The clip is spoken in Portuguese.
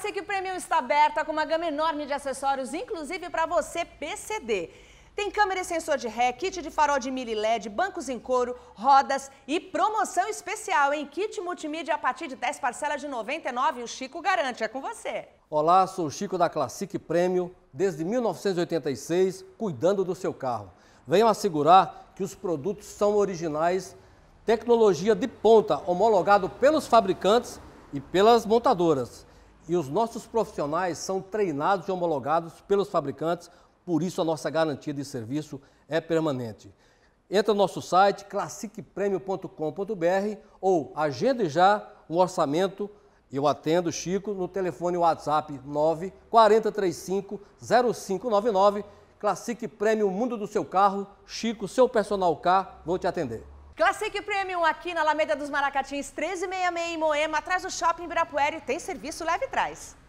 Classic Premium está aberta com uma gama enorme de acessórios, inclusive para você PCD. Tem câmera e sensor de ré, kit de farol de milho LED, bancos em couro, rodas e promoção especial em kit multimídia a partir de 10 parcelas de 99. O Chico garante, é com você. Olá, sou o Chico da Classic Premium, desde 1986, cuidando do seu carro. Venham assegurar que os produtos são originais, tecnologia de ponta, homologado pelos fabricantes e pelas montadoras e os nossos profissionais são treinados e homologados pelos fabricantes, por isso a nossa garantia de serviço é permanente. Entra no nosso site classicpremio.com.br ou agende já um orçamento. Eu atendo Chico no telefone WhatsApp 94035 0599. Classic Prêmio Mundo do Seu Carro, Chico, seu personal K, vou te atender. Classic Premium aqui na Alameda dos Maracatins, 1366 em Moema, atrás do Shopping Ibirapuera e tem serviço leve e